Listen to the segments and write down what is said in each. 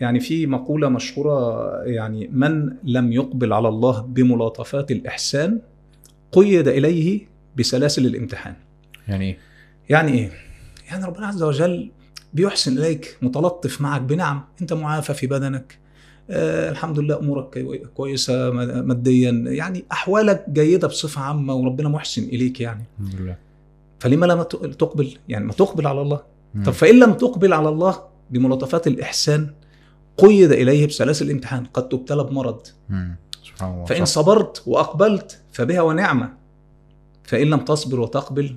يعني في مقولة مشهورة يعني من لم يقبل على الله بملاطفات الإحسان قيد إليه بسلاسل الامتحان يعني إيه؟ يعني إيه؟ يعني ربنا عز وجل بيحسن إليك متلطف معك بنعم أنت معافى في بدنك آه الحمد لله امورك كويسه ماديا يعني احوالك جيده بصفه عامه وربنا محسن اليك يعني الحمد لله فلما لا تقبل يعني ما تقبل على الله طب فان لم تقبل على الله بملاطفات الاحسان قيد اليه بسلاسل الامتحان قد تبتلى بمرض سبحان الله فان صبرت واقبلت فبها ونعمه فان لم تصبر وتقبل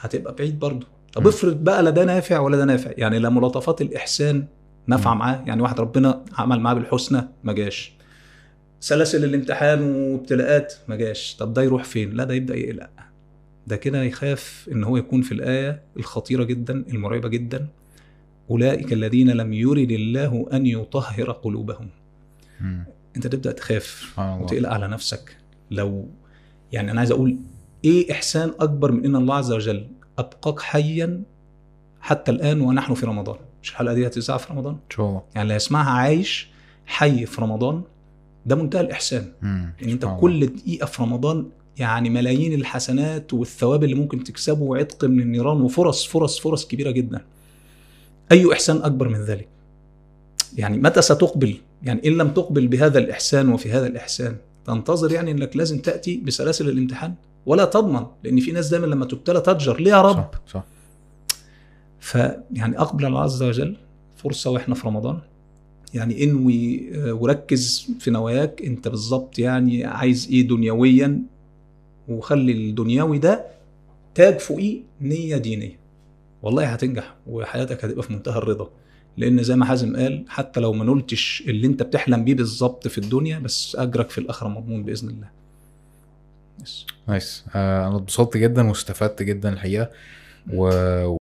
هتبقى بعيد برضه طب افرض بقى لا ده نافع ولا ده نافع يعني لا ملاطفات الاحسان نافعه معاه يعني واحد ربنا عمل معاه بالحسنى ما جاش سلاسل الامتحان وابتلاءات ما جاش طب ده يروح فين لا ده يبدا يقلق ده كده يخاف ان هو يكون في الايه الخطيره جدا المرعبه جدا أولئك الذين لم يرد الله أن يطهر قلوبهم مم. أنت تبدأ تخاف وتقلق على نفسك لو يعني أنا عايز أقول إيه إحسان أكبر من أن الله عز وجل أبقاك حيا حتى الآن ونحن في رمضان مش الحلقة دي هتتذاع في رمضان؟ إن شاء الله يعني اللي هيسمعها عايش حي في رمضان ده منتهى الإحسان مم. إن يعني أنت كل دقيقة في رمضان يعني ملايين الحسنات والثواب اللي ممكن تكسبه وعتق من النيران وفرص فرص فرص كبيره جدا أي إحسان أكبر من ذلك يعني متى ستقبل يعني إن لم تقبل بهذا الإحسان وفي هذا الإحسان تنتظر يعني أنك لازم تأتي بسلاسل الامتحان ولا تضمن لأن في ناس دايما لما تبتلى تتجر ليه يا رب صح, صح. فيعني أقبل الله عز وجل فرصة وإحنا في رمضان يعني انوي آه، وركز في نواياك انت بالظبط يعني عايز ايه دنيويا وخلي الدنيوي ده تاج فوقيه نيه دينيه والله هتنجح وحياتك هتبقى في منتهى الرضا لان زي ما حازم قال حتى لو ما نلتش اللي انت بتحلم بيه بالظبط في الدنيا بس اجرك في الاخره مضمون باذن الله نايس آه انا اتبسطت جدا واستفدت جدا الحقيقه و